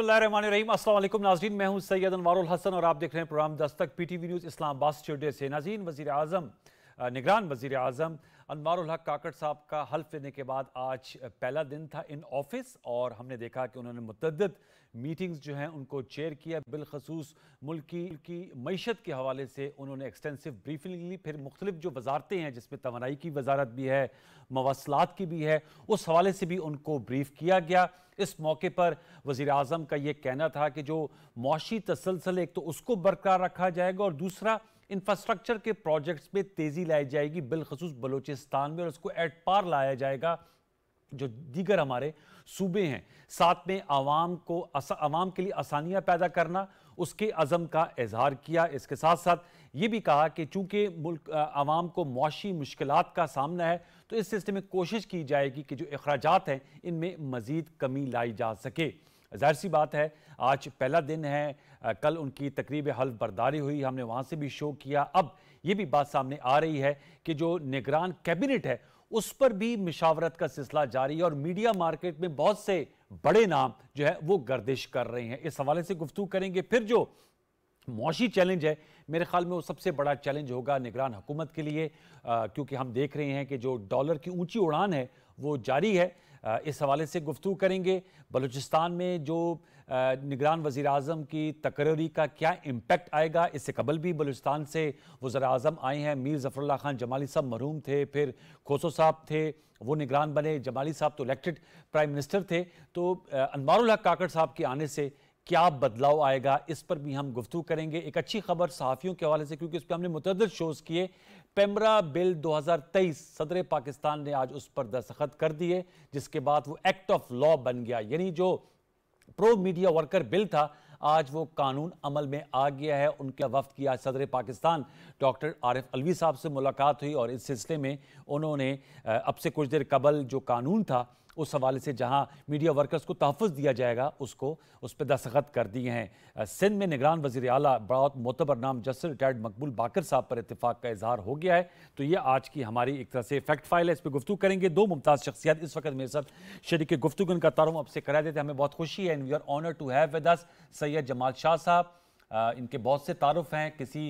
बिस्मिल्लाम नाजीन मैं हूं सैयद अनवारुल हसन और आप देख रहे हैं programme Dastak P T V news Islamabad studio से नाजीन वजी अजम निगरान वजीर अजम अनवर काकड़ साहब का हल्फ लेने के बाद आज पहला दिन था इन ऑफिस और हमने देखा कि उन्होंने मुतद मीटिंग्स जो हैं उनको चेयर किया बिलखसूस मुल्क की मीशत के हवाले से उन्होंने एक्सटेंसिव ब्रीफिंग ली फिर मुख्तलिफ जो वजारतें हैं जिसमें तोानाई की वजारत भी है मवासलात की भी है उस हवाले से भी उनको ब्रीफ किया गया इस मौके पर वज़ी अजम का ये कहना था कि जो मुशी तसलसल एक तो उसको बरकरार रखा जाएगा और दूसरा इंफ्रास्ट्रक्चर के प्रोजेक्ट्स में तेज़ी लाई जाएगी बिलखसूस बलोचिस्तान में और उसको एट पार लाया जाएगा जो दीगर हमारे सूबे हैं साथ में आवाम को आवाम के लिए आसानियां पैदा करना उसके अज़म का इजहार किया इसके साथ साथ ये भी कहा कि चूंकि मुल्क आवाम को मुशी मुश्किल का सामना है तो इस सिलसिले में कोशिश की जाएगी कि जो अखराज हैं इनमें मज़ीद कमी लाई जा सके जाहिर सी बात है आज पहला दिन है कल उनकी तकरीब हल्फ बर्दारी हुई हमने वहाँ से भी शो किया अब ये भी बात सामने आ रही है कि जो निगरान कैबिनेट है उस पर भी मिशावरत का सिलसिला जारी है और मीडिया मार्केट में बहुत से बड़े नाम जो है वो गर्दिश कर रहे हैं इस हवाले से गुफ्तु करेंगे फिर जो मौशी चैलेंज है मेरे ख्याल में वो सबसे बड़ा चैलेंज होगा निगरान हुकूमत के लिए क्योंकि हम देख रहे हैं कि जो डॉलर की ऊंची उड़ान है वो जारी है इस हवाले से गुफ्तु करेंगे बलूचिस्तान में जो निगरान वज़ी अजम की तकररी का क्या इम्पेक्ट आएगा इससे कबल भी बलूचिस्तान से वज़र अजम आए हैं मीर ज़फ़रुल्ला खान जमाली साहब मरूम थे फिर खोसो साहब थे वो निगरान बने जमाली साहब तो इलेक्टेड प्राइम मिनिस्टर थे तो अनवारुल हक काकड़ साहब के आने से क्या बदलाव आएगा इस पर भी हम गुफ्तु करेंगे एक अच्छी खबर सहाफ़ियों के हवाले से क्योंकि उस पर हमने मुतद शोज़ किए पेमरा बिल 2023 सदर पाकिस्तान ने आज उस पर दस्तखत कर दिए जिसके बाद वो एक्ट ऑफ लॉ बन गया यानी जो प्रो मीडिया वर्कर बिल था आज वो कानून अमल में आ गया है उनके वफद की आज सदर पाकिस्तान डॉक्टर आरिफ अलवी साहब से मुलाकात हुई और इस सिलसिले में उन्होंने अब से कुछ देर कबल जो कानून था उस हवाले से जहां मीडिया वर्कर्स को तहफ़ दिया जाएगा उसको उस पर दस्तखत कर दिए हैं सिंध में निगरान वजी अला बड़ा मोतबर नाम जस्टिस रिटायर्ड मकबूल बाकर साहब पर इतफाक़ का इजहार हो गया है तो ये आज की हमारी एक तरह से फैक्ट फाइल है इस पर गुफ्तु करेंगे दो मुमताज़ शख्सियात इस वक्त मेरे साथ शरीक गुफ्तु का तारुम आपसे करा देते हैं हमें बहुत खुशी है and we are honour to have with us Syed Jamal Shah sahab इनके बहुत से तारफ़ हैं किसी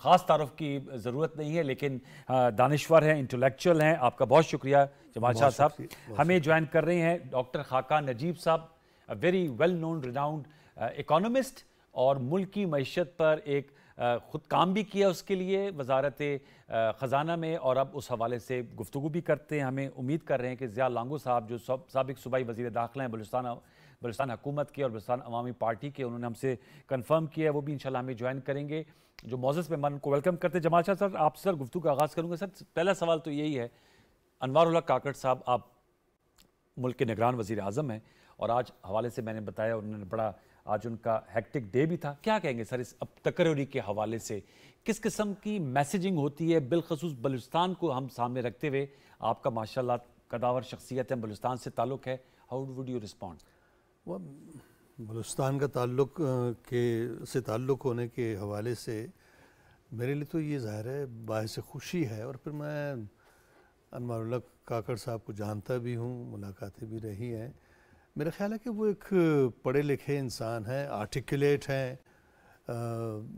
ख़ास तारफ़ की ज़रूरत नहीं है लेकिन दानश्वर हैं इंटेलेक्चुअल हैं आपका बहुत शुक्रिया जमाल शाह साहब हमें ज्वाइन कर रहे हैं doctor Khaqan Najeeb sahab a very well known renowned economist और मुल्क की मीशत पर एक ख़ुद काम भी किया उसके लिए वजारत ख़जाना में और अब उस हवाले से गुफ्तु भी करते हैं हमें उम्मीद कर रहे हैं कि ज़िया लांगो साहब जो सबक सूबाई वज़ी दाखिला हैं बलुस्तान बलुस्तान हुकूमत के और बलुस्तान अवामी पार्टी के उन्होंने हमसे कन्फर्म किया है वो भी इनशाला हमें ज्वाइन करेंगे जो मोजस मेहमान को वेलकम करते जमाल शाह सर आपसे सर गुफ्तु का आगाज़ करूँगा सर पहला सवाल तो यही है अनवारुल्ला काकड़ साहब आप मुल्क के निगरान वजीर अजम हैं और आज हवाले से मैंने बताया उन्होंने बड़ा आज उनका हैक्टिक डे भी था क्या कहेंगे सर इस अब तकरी के हवाले से किस किस्म की मैसेजिंग होती है बिलखसूस बलुस्तान को हम सामने रखते हुए आपका माशाल्लाह कदावर शख्सियत है बलुस्तान से ताल्लुक़ है हाउ वुड यू रिस्पॉन्ड वह का ताल्लुक के से ताल्लुक़ होने के हवाले से मेरे लिए तो ये ज़ाहिर है बायस खुशी है और फिर मैं अनवर काकड़ साहब को जानता भी हूँ मुलाकातें भी रही हैं मेरा ख्याल है कि वो एक पढ़े लिखे इंसान हैं आर्टिकुलेट हैं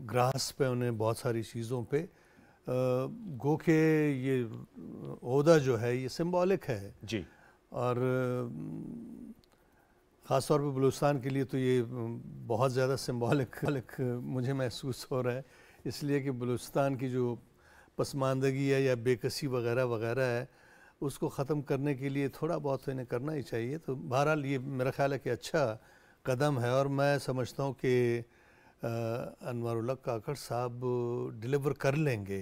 ग्रास पे उन्हें बहुत सारी चीज़ों पे गो के ये अहदा जो है ये सिम्बॉलिक है जी और ख़ास तौर पर बलूचिस्तान के लिए तो ये बहुत ज़्यादा सिम्बॉलिक मुझे महसूस हो रहा है इसलिए कि बलूचिस्तान की जो पसमानदगी है या बेकसी वगैरह वगैरह है उसको ख़त्म करने के लिए थोड़ा बहुत तो इन्हें करना ही चाहिए तो बहरहाल ये मेरा ख्याल है कि अच्छा कदम है और मैं समझता हूँ कि अनवर काकड़ साहब डिलीवर कर लेंगे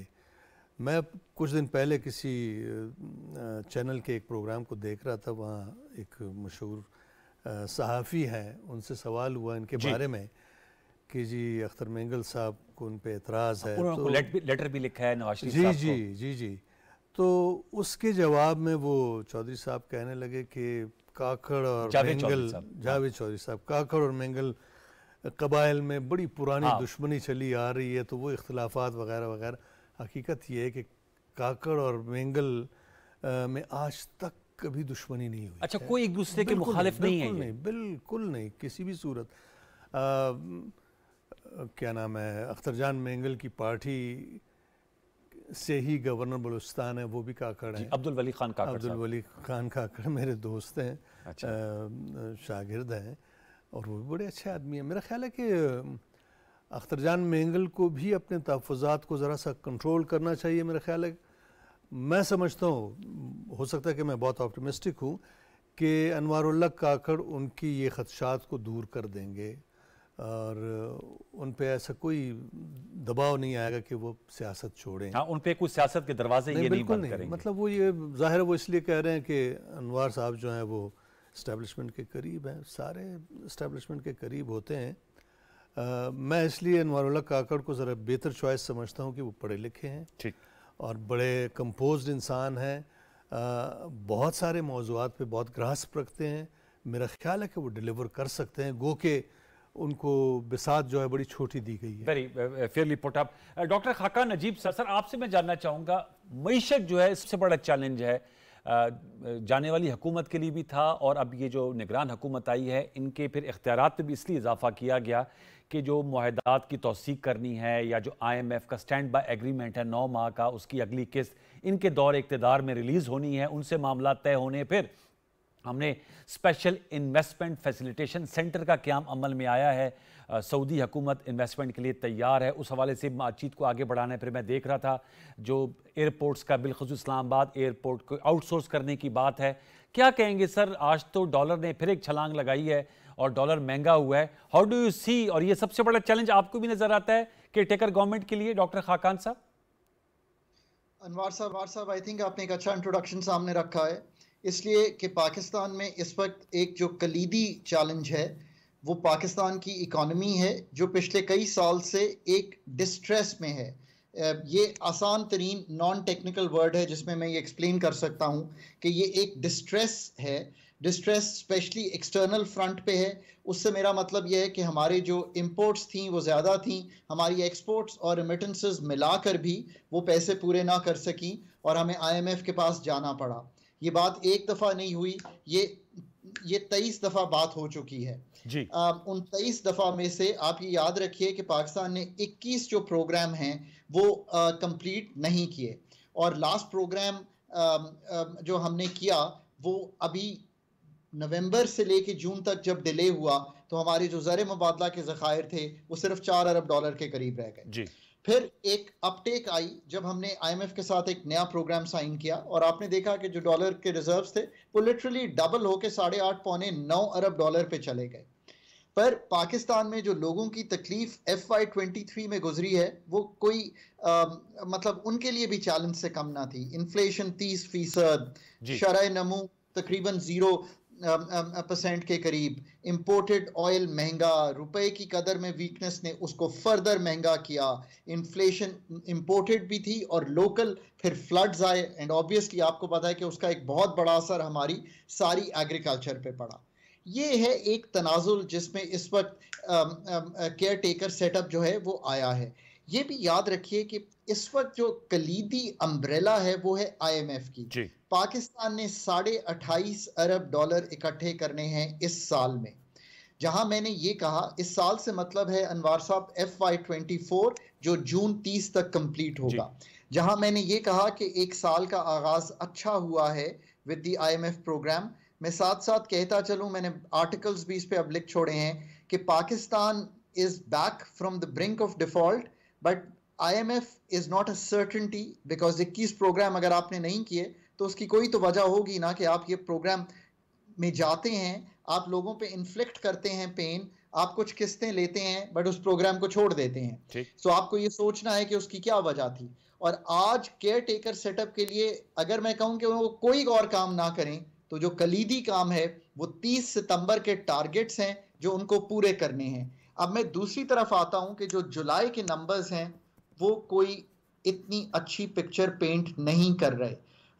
मैं कुछ दिन पहले किसी चैनल के एक प्रोग्राम को देख रहा था वहाँ एक मशहूर सहाफ़ी हैं उनसे सवाल हुआ इनके बारे में कि जी अख्तर मेंगल साहब को उन पर एतराज़ है तो, लेट भी, लेटर भी लिखा है नवाज जी जी जी जी तो उसके जवाब में वो चौधरी साहब कहने लगे कि काकड़ और मेंगल जावेद चौधरी साहब काकड़ और मेंगल कबाइल में बड़ी पुरानी हाँ। दुश्मनी चली आ रही है तो वो इख्तलाफात वगैरह वगैरह हकीकत ये है कि काकड़ और मेंगल में आज तक कभी दुश्मनी नहीं हुई अच्छा कोई एक दूसरे के मुखालिफ नहीं, है नहीं बिल्कुल नहीं किसी भी सूरत क्या नाम है अख्तर जान मेंगल की पार्टी से ही गवर्नर बलुस्तान है वो भी काकड़ है अब्दुल वली खान काकड़ अब्दुल वली खान काकड़ मेरे दोस्त हैं अच्छा। शागिर्द हैं और वो भी बड़े अच्छे आदमी हैं मेरा ख्याल है कि अख्तरजान मेंगल को भी अपने तहफ़ात को ज़रा सा कंट्रोल करना चाहिए मेरा ख्याल है मैं समझता हूँ हो सकता है कि मैं बहुत ऑप्टिमिस्टिक हूँ कि अनवारुल्ला काकड़ उनकी ये खदशात को दूर कर देंगे और उन पे ऐसा कोई दबाव नहीं आएगा कि वो सियासत छोड़ें हाँ उन पे कुछ सियासत के दरवाजे नहीं, ये नहीं नहीं। करेंगे मतलब वो ये जाहिर वो इसलिए कह रहे हैं कि अनवार साहब जो हैं वो इस्टेबलिशमेंट के करीब हैं सारे इस्टेबलिशमेंट के करीब होते हैं आ, मैं इसलिए अनवारुल्ला काकड़ को ज़रा बेहतर चॉइस समझता हूँ कि वो पढ़े लिखे हैं ठीक और बड़े कंपोज इंसान हैं बहुत सारे मौजूद पे बहुत ग्रास रखते हैं मेरा ख्याल है कि वो डिलीवर कर सकते हैं गो के उनको बिसात जो है बड़ी छोटी दी गई है very fairly put up doctor Khaqan Najeeb sir sir आपसे मैं जानना चाहूँगा मीशत जो है इससे बड़ा चैलेंज है uh, uh, जाने वाली हुकूमत के लिए भी था और अब ये जो निगरान हुकूमत आई है इनके फिर इख्तियार भी इसलिए इजाफा किया गया के जो माहदात की तोसीक करनी है या जो आई एम एफ़ का स्टैंड बाई एग्रीमेंट है नौ माह का उसकी अगली किस्त इनके दौर इकतदार में रिलीज़ होनी है उनसे मामला तय होने फिर हमने स्पेशल इन्वेस्टमेंट फैसिलिटेशन सेंटर का क्याम अमल में आया है सऊदी हुकूमत इन्वेस्टमेंट के लिए तैयार है उस हवाले से बातचीत को आगे बढ़ाने पर मैं देख रहा था जो एयरपोर्ट्स का बिलखसूस इस्लामाबाद एयरपोर्ट को आउटसोर्स करने की बात है क्या कहेंगे सर आज तो डॉलर ने फिर एक छलांग लगाई है और डॉलर महंगा हुआ है हाउ डू यू सी और ये सबसे बड़ा चैलेंज आपको भी नजर आता है केयर टेकर गवर्नमेंट के लिए डॉक्टर खाकान साहब अनवर साहब वार साहब आई थिंक आपने एक अच्छा इंट्रोडक्शन सामने रखा है इसलिए कि पाकिस्तान में इस वक्त एक जो कलीदी चैलेंज है वो पाकिस्तान की इकॉनमी है जो पिछले कई साल से एक डिस्ट्रेस में है ये आसान तरीन नॉन टेक्निकल वर्ड है जिसमें मैं ये एक्सप्लेन कर सकता हूँ कि ये एक डिस्ट्रेस है डिस्ट्रेस स्पेशली एक्सटर्नल फ्रंट पे है उससे मेरा मतलब यह है कि हमारे जो इम्पोर्ट्स थी वो ज़्यादा थी हमारी एक्सपोर्ट्स और रिमिटेंसेस मिलाकर भी वो पैसे पूरे ना कर सकी और हमें आईएमएफ के पास जाना पड़ा ये बात एक दफ़ा नहीं हुई ये ये तेईस दफा बात हो चुकी है जी आ, उन तेईस दफा में से आप ये याद रखिए कि पाकिस्तान ने 21 जो प्रोग्राम हैं वो कंप्लीट नहीं किए और लास्ट प्रोग्राम आ, आ, जो हमने किया वो अभी नवंबर से लेके जून तक जब डिले हुआ तो हमारे जो ज़र मुबादला के ज़खायर थे वो सिर्फ चार अरब डॉलर के करीब रह गए जी फिर एक अपटेक आई जब हमने आईएमएफ के साथ एक नया प्रोग्राम साइन किया और आपने देखा कि जो डॉलर के रिजर्व्स थे वो लिटरली डबल होकर साढ़े आठ पौने नौ अरब डॉलर पे चले गए पर पाकिस्तान में जो लोगों की तकलीफ एफ वाई ट्वेंटी थ्री में गुजरी है वो कोई आ, मतलब उनके लिए भी चैलेंज से कम ना थी इन्फ्लेशन तीस फीसद शराय नमू तकरीबन ज़ीरो परसेंट के करीब इम्पोर्टेड ऑयल महंगा रुपए की कदर में वीकनेस ने उसको फर्दर महंगा किया इन्फ्लेशन इम्पोर्टेड भी थी और लोकल फिर फ्लड्स आए एंड ऑब्वियसली आपको पता है कि उसका एक बहुत बड़ा असर हमारी सारी एग्रीकल्चर पे पड़ा ये है एक तनाजुल जिसमें इस वक्त केयर टेकर सेटअप जो है वो आया है ये भी याद रखिए कि इस वक्त जो कलीदी अम्ब्रेला है वो है आईएमएफ की पाकिस्तान ने साढ़े अट्ठाईस अरब डॉलर इकट्ठे करने हैं इस साल में जहां मैंने ये कहा इस साल से मतलब है अनवार साहब एफ वाई ट्वेंटी फोर जो जून तीस तक कंप्लीट होगा जहां मैंने ये कहा कि एक साल का आगाज अच्छा हुआ है विद द आईएमएफ प्रोग्राम मैं साथ साथ कहता चलूं मैंने आर्टिकल्स भी इस पे अब लिख छोड़े हैं कि Pakistan is back from the brink of default but IMF is not a certainty because इक्कीस प्रोग्राम अगर आपने नहीं किए तो उसकी कोई तो वजह होगी ना कि आप ये प्रोग्राम में जाते हैं आप लोगों पे इन्फ्लिक्ट करते हैं पेन आप कुछ किस्तें लेते हैं बट उस प्रोग्राम को छोड़ देते हैं सो so, आपको ये सोचना है कि उसकी क्या वजह थी और आज केयर टेकर सेटअप के लिए अगर मैं कहूँ कि वो कोई और काम ना करें तो जो कलीदी काम है वो 30 सितंबर के टारगेट्स हैं जो उनको पूरे करने हैं अब मैं दूसरी तरफ आता हूँ कि जो जुलाई के नंबर्स हैं वो कोई इतनी अच्छी पिक्चर पेंट नहीं कर रहे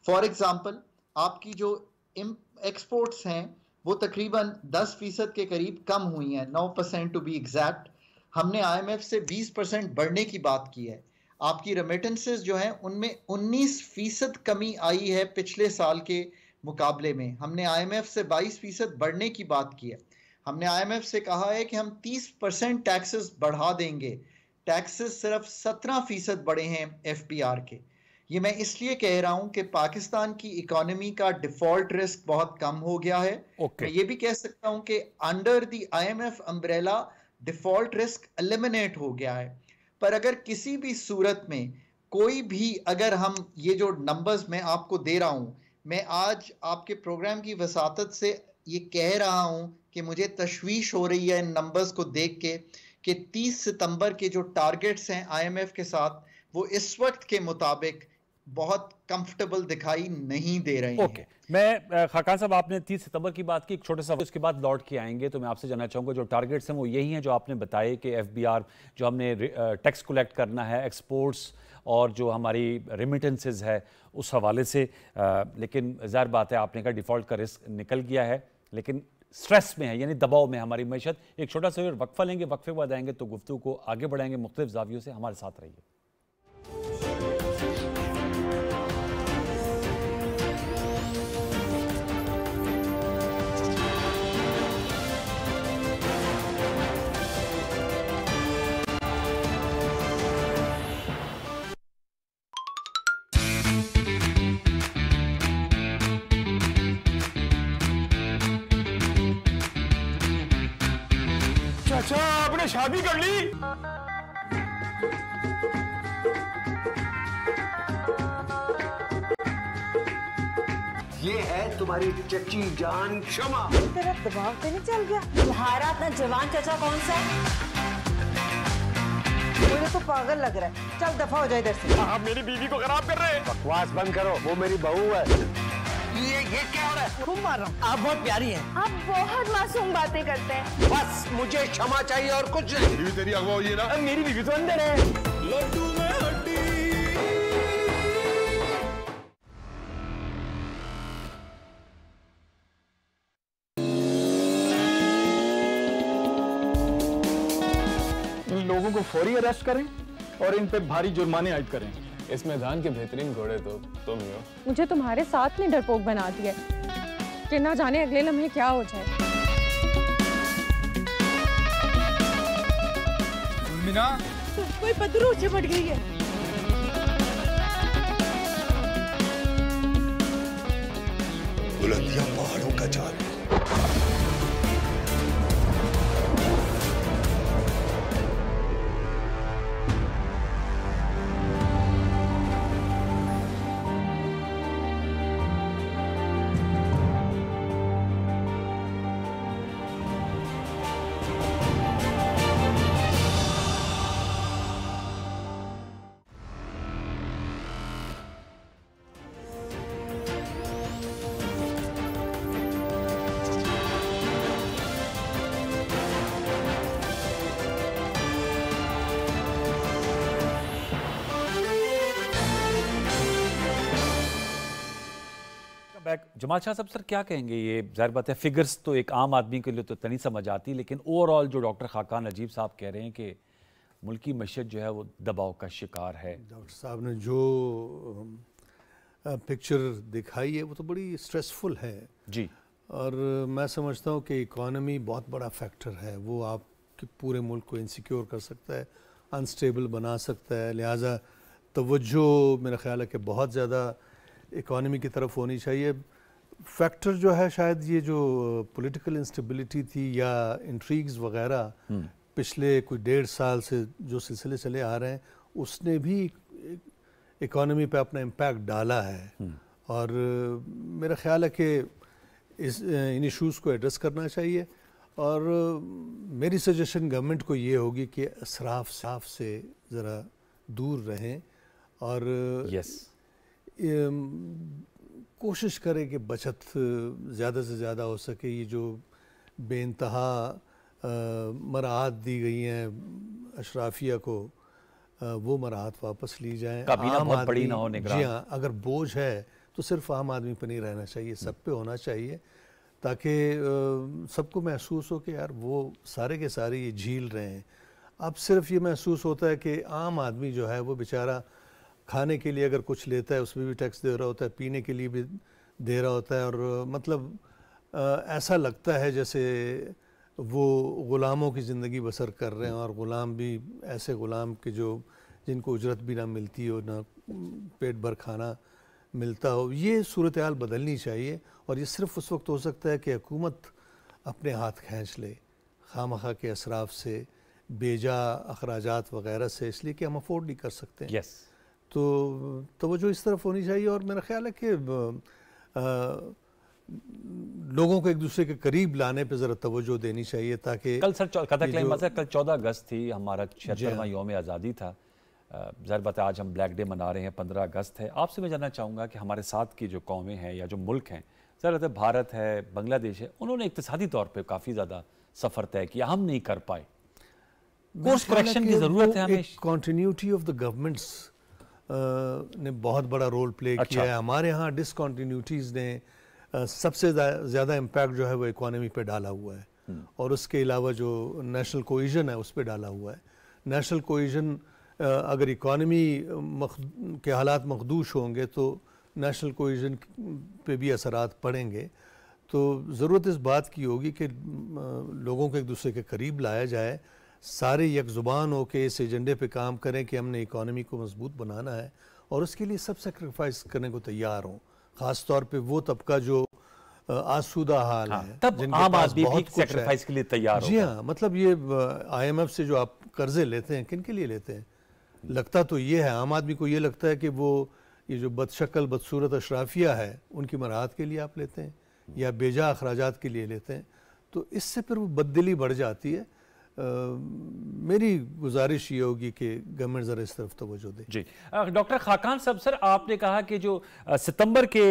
फॉर एग्ज़ाम्पल आपकी जो एक्सपोर्ट्स हैं वो तकरीबन 10 फीसद के करीब कम हुई हैं 9 परसेंट टू बी एग्जैक्ट हमने आईएमएफ से 20 परसेंट बढ़ने की बात की है आपकी रेमिटेंसेस जो हैं उनमें 19 फीसद कमी आई है पिछले साल के मुकाबले में हमने आईएमएफ से 22 फीसद बढ़ने की बात की है हमने आईएमएफ से कहा है कि हम 30 परसेंट टैक्सेस बढ़ा देंगे टैक्सेस सिर्फ 17 फीसद बढ़े हैं एफपीआर के ये मैं इसलिए कह रहा हूं कि पाकिस्तान की इकोनॉमी का डिफॉल्ट रिस्क बहुत कम हो गया है okay. मैं ये भी कह सकता हूं कि under the IMF umbrella default risk eliminate हो गया है पर अगर किसी भी सूरत में कोई भी अगर हम ये जो नंबर्स मैं आपको दे रहा हूं मैं आज आपके प्रोग्राम की वसात से ये कह रहा हूं कि मुझे तशवीश हो रही है इन नंबर्स को देख के कि 30 सितंबर के जो टारगेट्स हैं आईएमएफ के साथ वो इस वक्त के मुताबिक बहुत कंफर्टेबल दिखाई नहीं दे रहे ओके okay. मैं खाकान साहब आपने 30 सितंबर की बात की एक छोटे सा उसके बाद लौट के आएंगे तो मैं आपसे जानना चाहूंगा जो टारगेट्स हैं वो यही हैं जो आपने बताए कि एफ जो हमने टैक्स कलेक्ट करना है एक्सपोर्ट्स और जो हमारी रिमिटेंसेज है उस हवाले से आ, लेकिन ज़ाहिर बात है आपने कहा डिफ़ॉल्ट का रिस्क निकल गया है लेकिन स्ट्रेस में है यानी दबाव में हमारी मीशत एक छोटा सा वक्फा लेंगे वक्फे बाद आएंगे तो गुफ्तु को आगे बढ़ाएंगे मुख्तलिफ जावियों से हमारे साथ रहिए हमारी चची जान क्षमा तेरा दबाव तो नहीं चल गया तुम्हारा अपना जवान चचा कौन सा मुझे तो पागल लग रहा है चल दफा हो जाए इधर से आप मेरी बीवी को खराब कर रहे हैं बकवास बंद करो वो मेरी बहू है ये ये क्या हो रहा है खूब मार रहा हूँ आप बहुत प्यारी हैं आप बहुत मासूम बातें करते हैं बस मुझे क्षमा चाहिए और कुछ नहीं तेरी अगवा ना मेरी बीवी तो अंदर है लड्डू लोगों को फौरी अरेस्ट करें और इन पे भारी जुर्माने आयद करें इस मैदान के बेहतरीन घोड़े तो तुम ही हो मुझे तुम्हारे साथ ने डरपोक बना दिया कि ना जाने अगले लम्हे क्या हो जाए कोई पत्थरों चिपट गई है बुलंदियां पहाड़ों का जाल जमाल शाह साहब सर क्या कहेंगे ये जाहिर बात है फिगर्स तो एक आम आदमी के लिए तो इतनी समझ आती लेकिन ओवरऑल जो डॉक्टर खाकान अजीब साहब कह रहे हैं कि मुल्की मशत जो है वो दबाव का शिकार है डॉक्टर साहब ने जो पिक्चर दिखाई है वो तो बड़ी स्ट्रेसफुल है जी और मैं समझता हूँ कि इकॉनमी बहुत बड़ा फैक्टर है वो आप पूरे मुल्क को इनसिक्योर कर सकता है अनस्टेबल बना सकता है लिहाजा जो मेरा ख्याल है कि बहुत ज़्यादा इकॉनमी की तरफ होनी चाहिए फैक्टर जो है शायद ये जो पॉलिटिकल इंस्टेबिलिटी थी या इंट्रीग्स वगैरह हम्म। पिछले कोई डेढ़ साल से जो सिलसिले चले आ रहे हैं उसने भी इकोनॉमी पे अपना इम्पैक्ट डाला है हम्म। और मेरा ख्याल है कि इस इन इश्यूज़ को एड्रेस करना चाहिए और मेरी सजेशन गवर्नमेंट को ये होगी कि असराफ साफ से ज़रा दूर रहें और yes. कोशिश करें कि बचत ज़्यादा से ज़्यादा हो सके ये जो बेानतहा मराहत दी गई हैं अशराफिया को आ, वो मराहत वापस ली जाए आम आदमी ना होने जी हाँ अगर बोझ है तो सिर्फ आम आदमी पर नहीं रहना चाहिए सब पे होना चाहिए ताकि सबको महसूस हो कि यार वो सारे के सारे ये झील रहे हैं अब सिर्फ ये महसूस होता है कि आम आदमी जो है वो बेचारा खाने के लिए अगर कुछ लेता है उसमें भी टैक्स दे रहा होता है पीने के लिए भी दे रहा होता है और मतलब ऐसा लगता है जैसे वो ग़ुलामों की ज़िंदगी बसर कर रहे हैं और ग़ुलाम भी ऐसे ग़ुलाम के जो जिनको उजरत भी ना मिलती हो ना पेट भर खाना मिलता हो ये सूरत हाल बदलनी चाहिए और ये सिर्फ उस वक्त हो सकता है कि हकूमत अपने हाथ खींच ले खाम खा के असराफ से बेजा अखराज वगैरह से इसलिए कि हम अफोर्ड नहीं कर सकते yes. तो तोज्जो इस तरफ होनी चाहिए और मेरा ख्याल है कि लोगों को एक दूसरे के करीब लाने पे ज़रा तवज्जो देनी चाहिए ताकि कल सर कथा कल चौदह अगस्त थी हमारा छिहत्तरवा हाँ। योम आज़ादी था जर बता आज हम ब्लैक डे मना रहे हैं पंद्रह अगस्त है आपसे मैं जानना चाहूँगा कि हमारे साथ की जो कौमें हैं या जो मुल्क हैं ज़रा भारत है बांग्लादेश है उन्होंने इकतदी तौर पर काफ़ी ज़्यादा सफ़र तय किया हम नहीं कर पाए कोर्स करेक्शन की ज़रूरत है हमें कॉन्टीन्यूटी ऑफ द गवर्नमेंट्स ने बहुत बड़ा रोल प्ले अच्छा। किया है हमारे यहाँ डिसकॉन्टीन्यूटीज़ ने सबसे ज़्यादा इम्पैक्ट जो है वो इकोनॉमी पे डाला हुआ है हम्म। और उसके अलावा जो नेशनल कोइजन है उस पर डाला हुआ है नेशनल कोइजन अगर इकॉनमी के हालात मखदूश होंगे तो नेशनल कोइजन पे भी असरात पड़ेंगे तो ज़रूरत इस बात की होगी कि लोगों को एक दूसरे के करीब लाया जाए सारे यकजुबान हो के इस एजेंडे पे काम करें कि हमने इकॉनमी को मजबूत बनाना है और उसके लिए सब सेक्रीफाइस करने को तैयार हों ख़ास तौर पे वो तबका जो आसूदा हाल हाँ, है तब जिनके आम पास भी बहुत सेक्रीफाइस के लिए तैयार जी हाँ मतलब ये आईएमएफ से जो आप कर्जे लेते हैं किन के लिए लेते हैं लगता तो ये है आम आदमी को ये लगता है कि वो ये जो बदशक्ल बदसूरत अशराफिया है उनकी मराहत के लिए आप लेते हैं या बेजा अखराज के लिए लेते हैं तो इससे फिर वो बददिली बढ़ जाती है मेरी गुजारिश ये होगी कि गवर्नमेंट ज़रा इस तरफ तोज्जो दे जी डॉक्टर खाकान साहब सर आपने कहा कि जो सितंबर के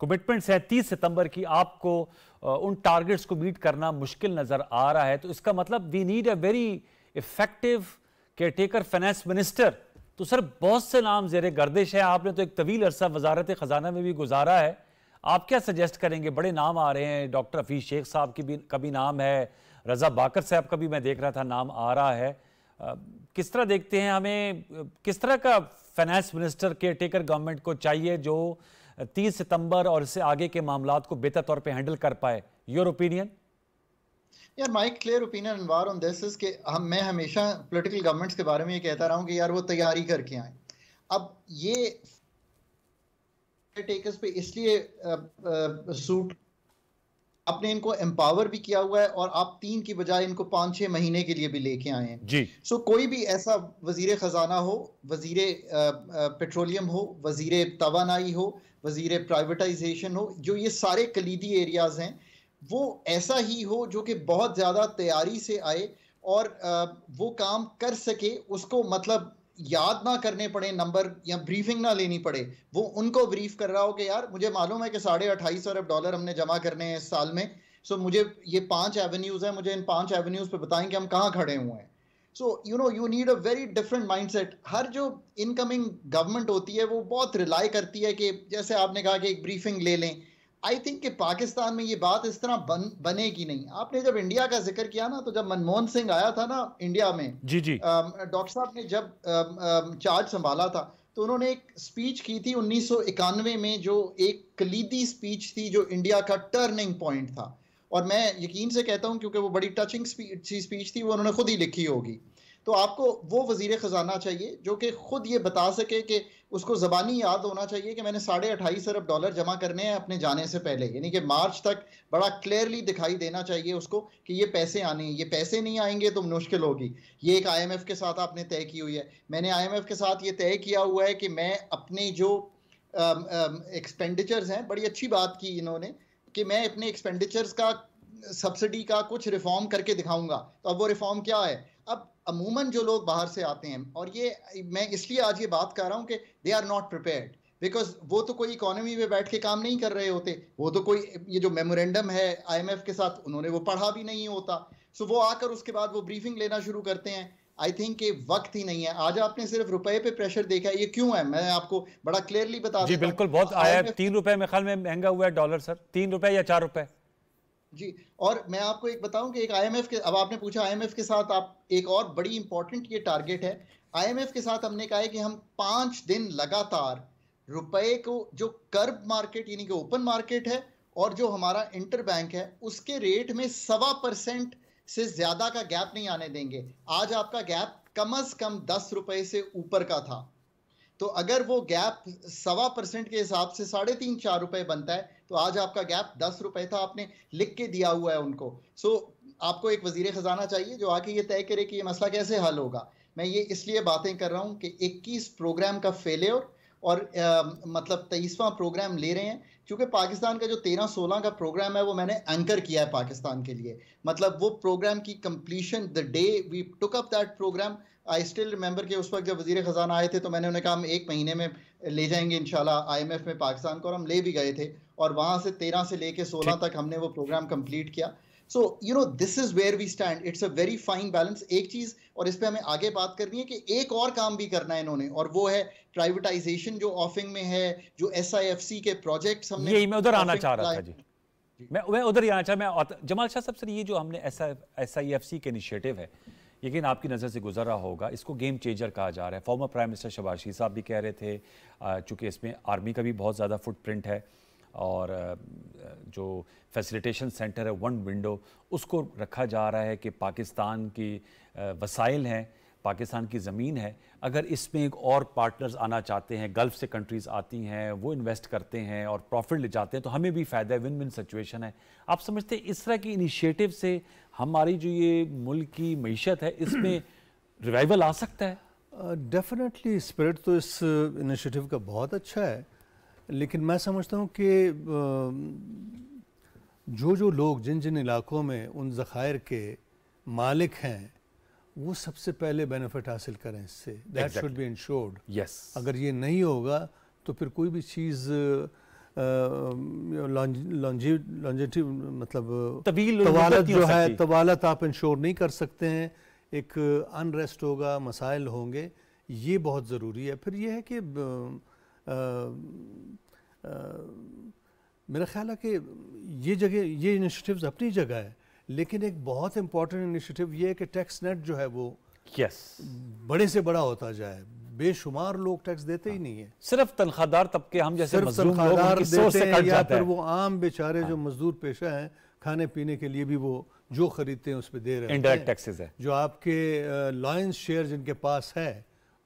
कमिटमेंट्स हैं तीस सितंबर की आपको उन टारगेट्स को मीट करना मुश्किल नज़र आ रहा है तो इसका मतलब we need a very effective caretaker finance minister तो सर बहुत से नाम जेर गर्दिश है आपने तो एक तवील अरसा वजारत ख़जाना में भी गुजारा है आप क्या सजेस्ट करेंगे बड़े नाम आ रहे हैं डॉक्टर हफीज़ शेख साहब की भी कभी नाम है रज़ा बाकर साहब का भी मैं देख रहा था नाम आ रहा है किस तरह देखते हैं हमें किस तरह का finance minister caretaker government को चाहिए जो 30 सितंबर और इससे आगे के मामला को बेहतर तौर पे हैंडल कर पाए योर ओपिनियन यार mic clear opinion Anwar on this is कि हम मैं हमेशा पॉलिटिकल गवर्नमेंट्स के बारे में ये कहता रहा हूँ कि यार वो तैयारी करके आए अब ये टेकर्स पे इसलिए सूट आपने इनको एम्पावर भी किया हुआ है और आप तीन की बजाय इनको पाँच छः महीने के लिए भी लेके आए हैं जी सो so, कोई भी ऐसा वजीर ख़जाना हो वजीर पेट्रोलियम हो वजीर तोानाई हो वजीर प्राइवेटाइजेशन हो जो ये सारे कलीदी एरियाज़ हैं वो ऐसा ही हो जो कि बहुत ज़्यादा तैयारी से आए और वो काम कर सके उसको मतलब याद ना करने पड़े नंबर या ब्रीफिंग ना लेनी पड़े वो उनको ब्रीफ कर रहा हो कि यार मुझे मालूम है कि साढ़े अट्ठाईस अरब डॉलर हमने जमा करने हैं इस साल में सो so, मुझे ये पांच एवेन्यूज़ हैं मुझे इन पांच एवेन्यूज़ पे बताएं कि हम कहाँ खड़े हुए हैं so you know you need a very different mindset हर जो इनकमिंग गवर्नमेंट होती है वो बहुत रिलाई करती है कि जैसे आपने कहा कि एक ब्रीफिंग ले लें आई थिंक कि पाकिस्तान में ये बात इस तरह बन, बनेगी नहीं आपने जब इंडिया का जिक्र किया ना तो जब मनमोहन सिंह आया था ना इंडिया में जी जी डॉक्टर साहब ने जब चार्ज संभाला था तो उन्होंने एक स्पीच की थी उन्नीस में जो एक कलीदी स्पीच थी जो इंडिया का टर्निंग पॉइंट था और मैं यकीन से कहता हूं क्योंकि वो बड़ी टचिंग स्पीच थी वो उन्होंने खुद ही लिखी होगी तो आपको वो वजीर ख़जाना चाहिए जो कि ख़ुद ये बता सके कि उसको ज़बानी याद होना चाहिए कि मैंने साढ़े अट्ठाईस अरब डॉलर जमा करने हैं अपने जाने से पहले यानी कि मार्च तक बड़ा क्लियरली दिखाई देना चाहिए उसको कि ये पैसे आने ये पैसे नहीं आएंगे तो मुश्किल होगी ये एक आई के साथ आपने तय की हुई है मैंने आई के साथ ये तय किया हुआ है कि मैं अपने जो एक्सपेंडिचर्स हैं बड़ी अच्छी बात की इन्होंने कि मैं अपने एक्सपेंडिचर्स का सब्सिडी का कुछ रिफॉर्म करके दिखाऊंगा तो अब वो रिफॉर्म क्या है अब अमूमन जो लोग बाहर से आते हैं और ये मैं इसलिए आज ये बात कर रहा हूँ कि they are not prepared because वो तो कोई इकोनॉमी में बैठ के काम नहीं कर रहे होते वो तो कोई ये जो मेमोरेंडम है आईएमएफ के साथ उन्होंने वो पढ़ा भी नहीं होता सो so वो आकर उसके बाद वो ब्रीफिंग लेना शुरू करते हैं आई थिंक वक्त ही नहीं है आज आपने सिर्फ रुपए पे प्रेशर देखा है ये क्यों है मैं आपको बड़ा क्लियरली बता जी बिल्कुल बहुत आया तीन रुपए में खाल में महंगा हुआ है डॉलर सर तीन रुपए या चार रुपए जी और मैं आपको एक बताऊं कि एक आईएमएफ के अब आपने पूछा आईएमएफ के साथ आप एक और बड़ी इंपॉर्टेंट ये टारगेट है आईएमएफ के साथ हमने कहा है कि हम पांच दिन लगातार रुपए को जो कर्ब मार्केट यानी कि ओपन मार्केट है और जो हमारा इंटर बैंक है उसके रेट में सवा परसेंट से ज़्यादा का गैप नहीं आने देंगे आज आपका गैप कम अज़ कम दस रुपए से ऊपर का था तो अगर वो गैप सवा परसेंट के हिसाब से साढ़े तीन चार रुपए बनता है तो आज आपका गैप दस रुपए था आपने लिख के दिया हुआ है उनको सो आपको एक वजीर खजाना चाहिए जो आके ये तय करे कि ये मसला कैसे हल होगा मैं ये इसलिए बातें कर रहा हूँ कि इक्कीस प्रोग्राम का फेलियर और आ, मतलब तेईसवा प्रोग्राम ले रहे हैं क्योंकि पाकिस्तान का जो तेरह सोलह का प्रोग्राम है वो मैंने एंकर किया है पाकिस्तान के लिए मतलब वो प्रोग्राम की completion the day we took up that programme I still remember कि उस वक्त जब वजीर ख़जाना आए थे तो मैंने उन्हें कहा हम एक महीने में ले जाएंगे इंशाल्लाह आईएमएफ में पाकिस्तान को और हम ले भी गए थे और वहाँ से तेरह से लेके सोलह तक हमने वो प्रोग्राम कम्प्लीट किया so you know this is where we stand it's a very fine balance एक चीज़ और इस पर हमें आगे बात करनी है कि एक और काम भी करना है इन्होंने और वो है प्राइवेटाइजेशन जो ऑफिंग में है जो एस आई एफ सी के प्रोजेक्ट हमने यही मैं उधर आना चाह रहा था जी मैं मैं उधर ही आना चाह मैं जमाल शाह सब सर ये जो हमने एस आई एफ सी के इनिशिएटिव है यकीन आपकी नज़र से गुजर रहा होगा इसको गेम चेंजर कहा जा रहा है फॉर्मर प्राइम मिनिस्टर शबाशी साहब भी कह रहे थे चूँकि इसमें आर्मी का भी बहुत ज़्यादा फुटप्रिंट है और जो फैसिलिटेशन सेंटर है वन विंडो उसको रखा जा रहा है कि पाकिस्तान की वसाइल हैं पाकिस्तान की ज़मीन है अगर इसमें एक और पार्टनर्स आना चाहते हैं गल्फ़ से कंट्रीज़ आती हैं वो इन्वेस्ट करते हैं और प्रॉफिट ले जाते हैं तो हमें भी फ़ायदा है विन विन सिचुएशन है आप समझते हैं इस तरह की इनिशिएटिव से हमारी जो ये मुल्क की मीशत है इसमें रिवाइवल आ सकता है डेफिनेटली स्पिरिट तो इस इनिशिएटिव का बहुत अच्छा है लेकिन मैं समझता हूँ कि जो जो लोग जिन जिन इलाकों में उन ज़खायर के मालिक हैं वो सबसे पहले बेनिफिट हासिल करें इससे that should be ensured yes अगर ये नहीं होगा तो फिर कोई भी चीज़ लॉन्जिटी मतलब तवालत जो है तवालत आप इंश्योर नहीं कर सकते हैं एक अनरेस्ट होगा मसाइल होंगे ये बहुत ज़रूरी है फिर यह है कि मेरा ख्याल है कि ये जगह ये इनिशिएटिव्स अपनी जगह है लेकिन एक बहुत इंपॉर्टेंट इनिशिएटिव ये है कि टैक्स नेट जो है वो यस yes. बड़े से बड़ा होता जाए बेशुमार लोग टैक्स देते हाँ। ही नहीं है सिर्फ तनख्वाहदार तबके हम जैसे मजलूम लोग देते हैं या फिर वो आम बेचारे हाँ। जो मजदूर पेशा हैं खाने पीने के लिए भी वो जो खरीदते हैं उस पर दे रहे हैं इनडायरेक्ट टैक्सेस है जो आपके लॉयंस शेयर जिनके पास है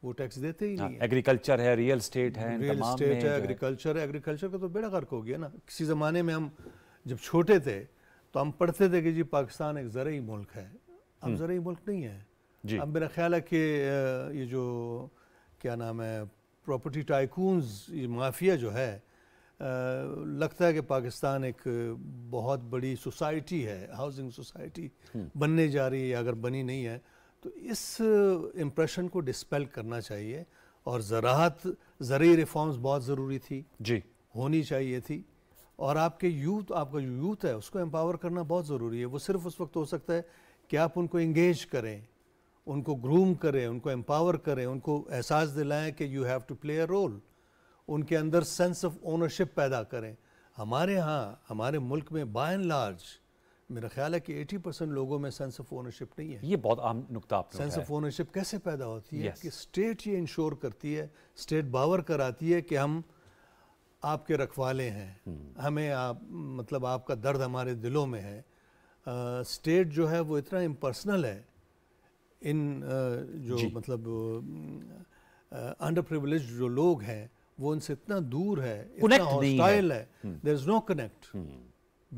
वो टैक्स देते ही हाँ, नहीं एग्रीकल्चर है रियल स्टेट है रियल स्टेट है एग्रीकल्चर है एग्रीकल्चर का तो बेड़ा गर्क हो गया ना किसी ज़माने में हम जब छोटे थे तो हम पढ़ते थे कि जी पाकिस्तान एक जरिए मुल्क है अब हम्म। जरिए मुल्क नहीं है जी अब मेरा ख्याल है कि ये जो क्या नाम है प्रॉपर्टी टाइकूनस माफिया जो है आ, लगता है कि पाकिस्तान एक बहुत बड़ी सोसाइटी है हाउसिंग हम्म। सोसाइटी बनने जा रही है अगर बनी नहीं है तो इस इम्प्रेशन को डिस्पेल करना चाहिए और ज़राहत ज़रिए रिफॉर्म्स बहुत ज़रूरी थी जी होनी चाहिए थी और आपके यूथ आपका यूथ है उसको एम्पावर करना बहुत ज़रूरी है वो सिर्फ उस वक्त हो सकता है कि आप उनको इंगेज करें उनको ग्रूम करें उनको एम्पावर करें उनको एहसास दिलाएं कि you have to play a role उनके अंदर सेंस ऑफ ओनरशिप पैदा करें हमारे यहाँ हमारे मुल्क में बाय एंड लार्ज मेरा ख्याल है कि 80 परसेंट लोगों में सेंस ऑफ ओनरशिप नहीं है ये बहुत आम नुकता सेंस ऑफ ओनरशिप कैसे पैदा होती है yes. कि स्टेट ये इंश्योर करती है स्टेट बावर कराती है कि हम आपके रखवाले हैं hmm. हमें आप मतलब आपका दर्द हमारे दिलों में है स्टेट स्टेट जो है वो इतना इम्पर्सनल है इन जो मतलब अंडर प्रिविलेज जो लोग हैं वो उनसे इतना दूर है स्टाइल है देर इज नो कनेक्ट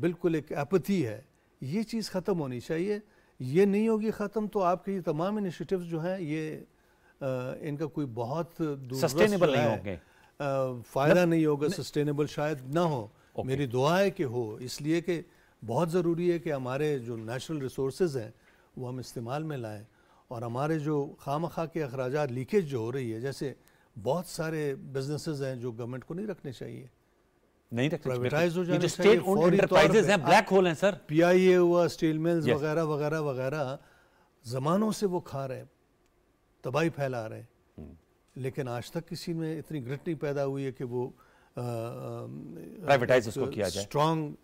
बिल्कुल एक एपथी है ये चीज़ ख़त्म होनी चाहिए ये नहीं होगी ख़त्म तो आपके ये तमाम इनिशिएटिव जो हैं ये आ, इनका कोई बहुत सस्टेनेबल नहीं होंगे फ़ायदा नहीं होगा सस्टेनेबल शायद ना हो okay. मेरी दुआ है कि हो इसलिए कि बहुत ज़रूरी है कि हमारे जो नेचुरल रिसोर्स हैं वो हम इस्तेमाल में लाएँ और हमारे जो खाम खा के अखराज लीकेज जो हो रही है जैसे बहुत सारे बिजनेसेस हैं जो गवर्नमेंट को नहीं रखने चाहिए नहीं प्राइवेटाइज हो जाने ब्लैक होल हैं सर पीआईए हुआ स्टील मिल्स वगैरह वगैरह वगैरह जमानों से वो खा रहे हैं तबाही फैला रहे हैं हम्म। लेकिन आज तक किसी में इतनी ग्रिट नहीं पैदा हुई है कि वो प्राइवेटाइज उसको किया जाए स्ट्रॉन्ग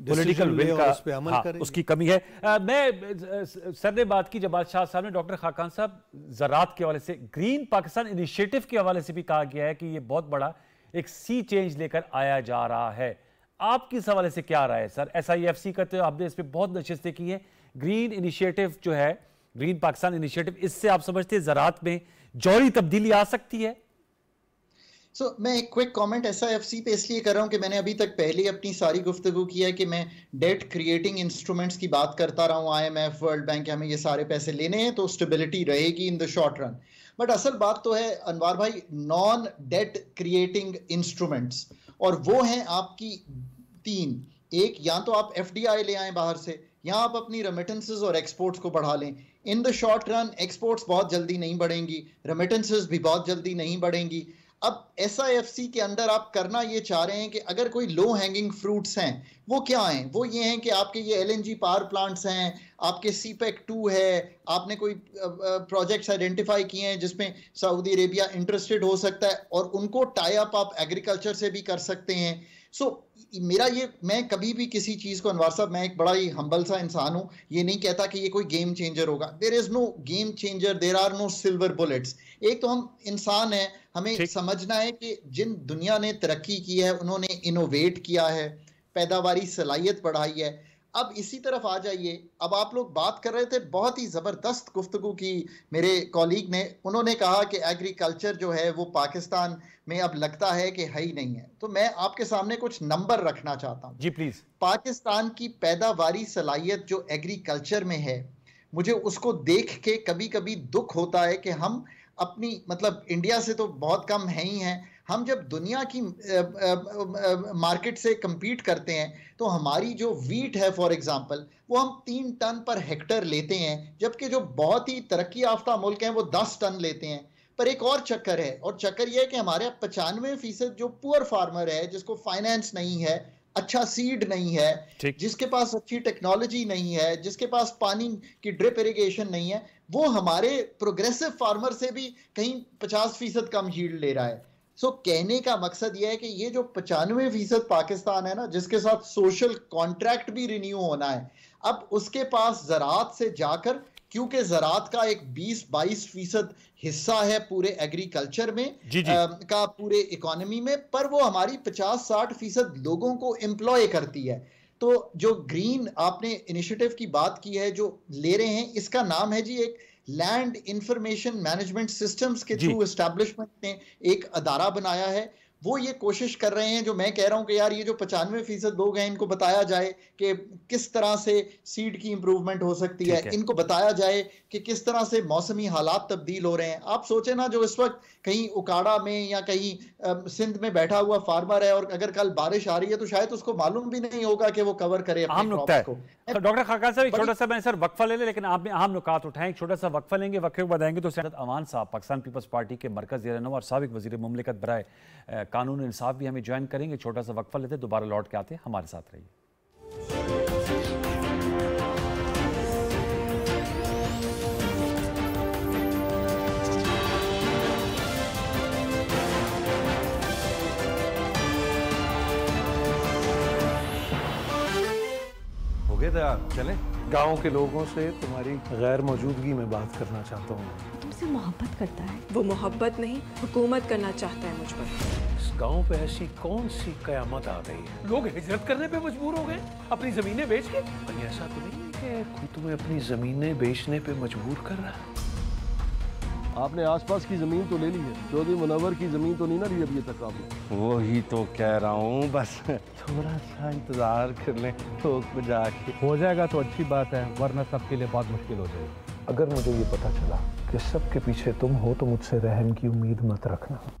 पॉलिटिकल विल का उस हाँ, उसकी कमी है आ, मैं सर ने बात की जब बादशाह साहब ने डॉक्टर खाकान साहब ज़रात के हवाले से ग्रीन पाकिस्तान इनिशिएटिव के हवाले से भी कहा गया है कि ये बहुत बड़ा एक सी चेंज लेकर आया जा रहा है आपकी इस हवाले से क्या राय है sir S I F C का तो आपने इस पर बहुत नशस्तें की है ग्रीन इनिशिएटिव जो है ग्रीन पाकिस्तान इनिशिएटिव इससे आप समझते हैं ज़रात में जौहरी तब्दीली आ सकती है सो so, मैं एक quick comment I F C पे इसलिए कर रहा हूँ कि मैंने अभी तक पहले अपनी सारी गुफ्तु की है कि मैं डेट क्रिएटिंग इंस्ट्रूमेंट्स की बात करता रहा हूँ I M F world bank हमें ये सारे पैसे लेने हैं तो स्टेबिलिटी रहेगी in the short run but असल बात तो है अनवार भाई नॉन डेट क्रिएटिंग इंस्ट्रूमेंट्स और वो हैं आपकी तीन एक या तो आप एफ ले आए बाहर से या आप अपनी रेमिटेंसेज और एक्सपोर्ट्स को बढ़ा लें in the short run exports बहुत जल्दी नहीं बढ़ेंगी रेमिटेंसेज भी बहुत जल्दी नहीं बढ़ेंगी अब एस के अंदर आप करना ये चाह रहे हैं कि अगर कोई लो हैंगिंग फ्रूट्स हैं वो क्या हैं वो ये हैं कि आपके ये एल पावर प्लांट्स हैं आपके सी पैक टू है आपने कोई प्रोजेक्ट्स आइडेंटिफाई किए हैं जिसमें सऊदी अरेबिया इंटरेस्टेड हो सकता है और उनको टाई अप आप एग्रीकल्चर से भी कर सकते हैं सो so, मेरा ये मैं कभी भी किसी चीज़ को अनवर साहब मैं एक बड़ा ही हम्बल सा इंसान हूँ ये नहीं कहता कि ये कोई गेम चेंजर होगा there is no game changer there are no silver bullets एक तो हम इंसान हैं हमें समझना है कि जिन दुनिया ने तरक्की की है उन्होंने इनोवेट किया है पैदावारी सलाहियत बढ़ाई है अब इसी तरफ आ जाइए अब आप लोग बात कर रहे थे बहुत ही ज़बरदस्त गुफ्तु की मेरे कॉलीग ने उन्होंने कहा कि एग्रीकल्चर जो है वो पाकिस्तान में अब लगता है कि है ही नहीं है तो मैं आपके सामने कुछ नंबर रखना चाहता हूँ जी प्लीज़ पाकिस्तान की पैदावारी सलाहियत जो एग्रीकल्चर में है मुझे उसको देख के कभी कभी दुख होता है कि हम अपनी मतलब इंडिया से तो बहुत कम है ही हैं हम जब दुनिया की मार्केट से कम्पीट करते हैं तो हमारी जो वीट है फॉर एग्जांपल वो हम तीन टन पर हेक्टर लेते हैं जबकि जो बहुत ही तरक्की याफ्ता मुल्क हैं वो दस टन लेते हैं पर एक और चक्कर है और चक्कर यह है कि हमारे यहाँ पचानवे फीसद जो पुअर फार्मर है जिसको फाइनेंस नहीं है अच्छा सीड नहीं है जिसके पास अच्छी टेक्नोलॉजी नहीं है जिसके पास पानी की ड्रिप इरिगेशन नहीं है वो हमारे प्रोग्रेसिव फार्मर से भी कहीं पचास फीसद कम यील्ड ले रहा है सो so, कहने का मकसद यह है कि ये जो पचानवे फीसद पाकिस्तान है ना जिसके साथ सोशल कॉन्ट्रैक्ट भी रिन्यू होना है अब उसके पास ज़रात से जाकर क्योंकि ज़रात का एक 20-22 फीसद हिस्सा है पूरे एग्रीकल्चर में जी जी। आ, का पूरे इकोनॉमी में पर वो हमारी 50-60 फीसद लोगों को एम्प्लॉय करती है तो जो ग्रीन आपने इनिशिएटिव की बात की है जो ले रहे हैं इसका नाम है जी एक लैंड इंफॉर्मेशन मैनेजमेंट सिस्टम्स के थ्रू एस्टेब्लिशमेंट ने एक अदारा बनाया है वो ये कोशिश कर रहे हैं जो मैं कह रहा हूँ कि यार ये जो पचानवे फीसद लोग हैं इनको बताया जाए कि किस तरह से सीड की इम्प्रूवमेंट हो सकती है।, है इनको बताया जाए कि किस तरह से मौसमी हालात तब्दील हो रहे हैं आप सोचें ना जो इस वक्त कहीं उकाड़ा में या कहीं सिंध में बैठा हुआ फार्मर है और अगर कल बारिश आ रही है तो शायद उसको मालूम भी नहीं होगा कि वो कवर करे तो डॉक्टर साहब छोटा सा सर वक्फा ले लेकिन आप आम नुकात उठाए एक छोटा सा वक्फा लेंगे वक्फे को बताएंगे तो सैद अवान साहब पाकिस्तान पीपल्स पार्टी के मरकज और सबक वजी ममलिकत बरए कानून इंसाफ भी हमें ज्वाइन करेंगे छोटा सा वक्फा लेते दोबारा लौट के आते हमारे साथ रहिए चले गांव के लोगों से तुम्हारी गैर मौजूदगी में बात करना चाहता हूँ मुझसे मोहब्बत करता है वो मोहब्बत नहीं हुकूमत करना चाहता है मुझ पर इस गांव पे ऐसी कौन सी कयामत आ गई है लोग हिजरत करने पे मजबूर हो गए अपनी जमीनें बेच के और ऐसा तो नहीं है कि खुद तुम्हें अपनी जमीनें बेचने पे मजबूर कर रहा है आपने आसपास की जमीन तो ले ली है चौधरी मुनवर की जमीन तो नहीं ना ली अभी तक आपने वही तो कह रहा हूँ बस थोड़ा सा इंतजार कर लें थोक में जाके हो जाएगा तो अच्छी बात है वरना सबके लिए बहुत मुश्किल हो जाएगी अगर मुझे ये पता चला कि सबके पीछे तुम हो तो मुझसे रहम की उम्मीद मत रखना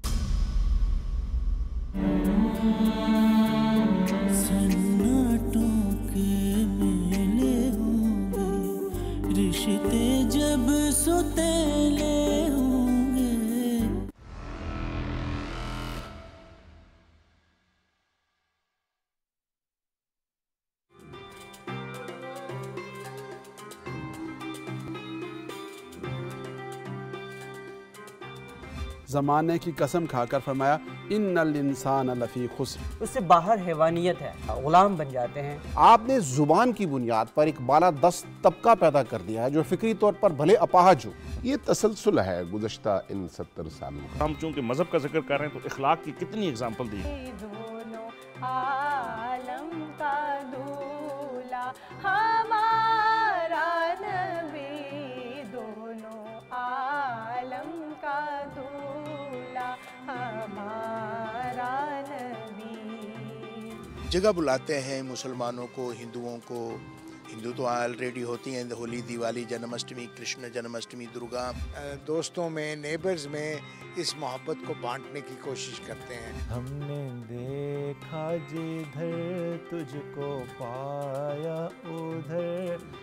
जमान ने की कसम खाकर फरमाया इन लफ़ी खुश उससे बाहर हैवानियत है गुलाम बन जाते हैं आपने ज़ुबान की बुनियाद पर एक बाला दस तबका पैदा कर दिया है जो फिक्री तौर पर भले अपाहज हो ये तसलसल है गुजशत इन सत्तर सालों का हम चूँकि मज़हब का जिक्र कर रहे हैं तो इखलाक की कितनी एग्जाम्पल दी आलम का दूला हमारा जगह बुलाते हैं मुसलमानों को हिंदुओं को हिंदू तो ऑलरेडी होती हैं होली दिवाली जन्माष्टमी कृष्ण जन्माष्टमी दुर्गा दोस्तों में नेबर्स में इस मोहब्बत को बांटने की कोशिश करते हैं हमने देखा जिधर तुझको पाया उधर